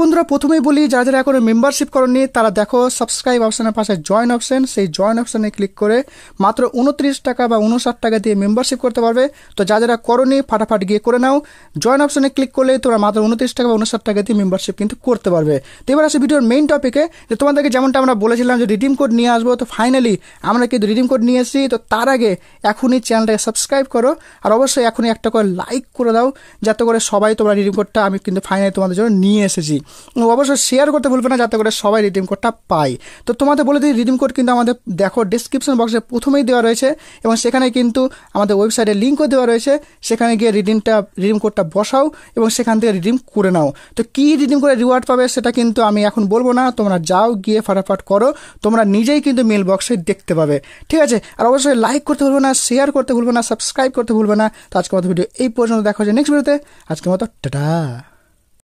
বন্ধুরা প্রথমেই বলি যারা যারা এখনো মেম্বারশিপ করেননি তারা দেখো সাবস্ক্রাইব অপশানের পাশে জয়েন অপশান সেই জয়েন অপশানে ক্লিক করে মাত্র উনত্রিশ টাকা বা উনষাট টাকা দিয়ে মেম্বারশিপ করতে পারবে তো যা যারা করনি ফাটাফাট গিয়ে করে নাও জয়েন অপশানে ক্লিক করলে তোমরা মাত্র উনত্রিশ টাকা বা উনষাট টাকা দিয়ে মেম্বারশিপ কিন্তু করতে পারবে তো এবার আসে ভিডিওর মেইন টপিকে যে তোমাদেরকে যেমনটা আমরা বলেছিলাম যে রিডিম কোড নিয়ে আসবো তো ফাইনালি আমরা কিন্তু রিডিম কোড নিয়ে এসেছি তো তার আগে এখনই চ্যানেলটাকে সাবস্ক্রাইব করো আর অবশ্যই এখনই একটা করে লাইক করে দাও যাতে করে সবাই তোমরা রিডিম কোডটা আমি কিন্তু ফাইনালি তোমাদের জন্য নিয়ে এসেছি অবশ্যই শেয়ার করতে ভুলবে না যাতে করে সবাই রিডিম কোডটা পায় তো তোমাদের বলে দিই রিডিম কোড কিন্তু আমাদের দেখো ডিসক্রিপশন বক্সে প্রথমেই দেওয়া রয়েছে এবং সেখানে কিন্তু আমাদের ওয়েবসাইটে লিঙ্কও দেওয়া রয়েছে সেখানে গিয়ে রিডিমটা রিডিম কোডটা বসাও এবং সেখান থেকে রিডিম করে নাও তো কী রিডিম করে রিওয়ার্ড পাবে সেটা কিন্তু আমি এখন বলবো না তোমরা যাও গিয়ে ফাটাফাট করো তোমরা নিজেই কিন্তু মেল বক্সে দেখতে পাবে ঠিক আছে আর অবশ্যই লাইক করতে ভুলবে না শেয়ার করতে ভুলবে না সাবস্ক্রাইব করতে ভুলবে না তো আজকের মতো ভিডিও এই পর্যন্ত দেখা যে নেক্সট ভিডিওতে আজকের মতো টাটা